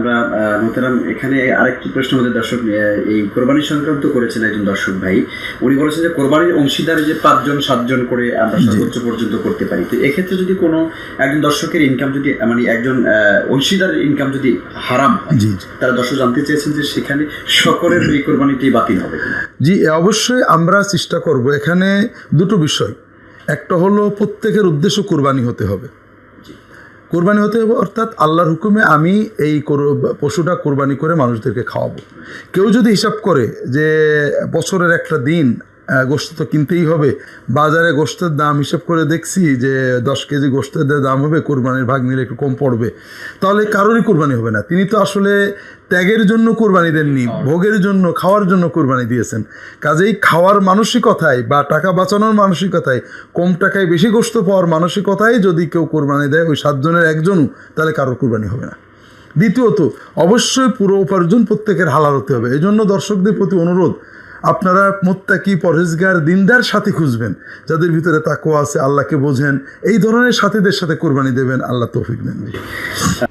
আমরা মোহতারাম এখানে আরেকটি প্রশ্ন আমাদের দর্শক এই কোরবানি সংক্রান্ত করেছেন একজন দর্শক ভাই উনি বলেছেন যে কোরবানির অংশীদারে যে পাঁচজন সাতজন করে আমরা সর্বোচ্চ পর্যন্ত করতে পারি তো এক্ষেত্রে যদি কোনো একজন দর্শকের ইনকাম যদি মানে একজন অংশীদারের ইনকাম যদি হারাম তারা দর্শক জানতে চেয়েছেন যে সেখানে সকলের এই কোরবানিটি বাতিল হবে জি অবশ্যই আমরা চেষ্টা করব এখানে দুটো বিষয় একটা হলো প্রত্যেকের উদ্দেশ্য কোরবানি হতে হবে কোরবানি হতে হবে অর্থাৎ আল্লাহর হুকুমে আমি এই পশুটা কোরবানি করে মানুষদেরকে খাওয়াবো কেউ যদি হিসাব করে যে বছরের একটা দিন গোস্ত তো কিনতেই হবে বাজারে গোস্তের দাম হিসেব করে দেখছি যে দশ কেজি গোস্তের দাম হবে কোরবানির ভাগ নিলে একটু কম পড়বে তাহলে কারোরই কোরবানি হবে না তিনি তো আসলে ত্যাগের জন্য কোরবানি দেননি হ্যাঁ। ভোগের জন্য খাওয়ার জন্য কোরবানি দিয়েছেন কাজেই খাওয়ার মানসিকতায় বা টাকা বাঁচানোর মানসিকতায় কম টাকায় বেশি গোস্ত পাওয়ার মানসিকতায় যদি কেউ কোরবানি দেয় ওই সাতজনের একজনও তাহলে কারোর কোরবানি হবে না দ্বিতীয়ত অবশ্যই পুরো উপার্জন প্রত্যেকের হালাল হতে হবে এই জন্য দর্শকদের প্রতি অনুরোধ আপনারা মোত্তাকি পরেজগার দিনদার সাথী খুঁজবেন যাদের ভিতরে তাকুয়া আছে আল্লাহকে বোঝেন এই ধরনের সাথীদের সাথে কোরবানি দেবেন আল্লাহ তৌফিক দেন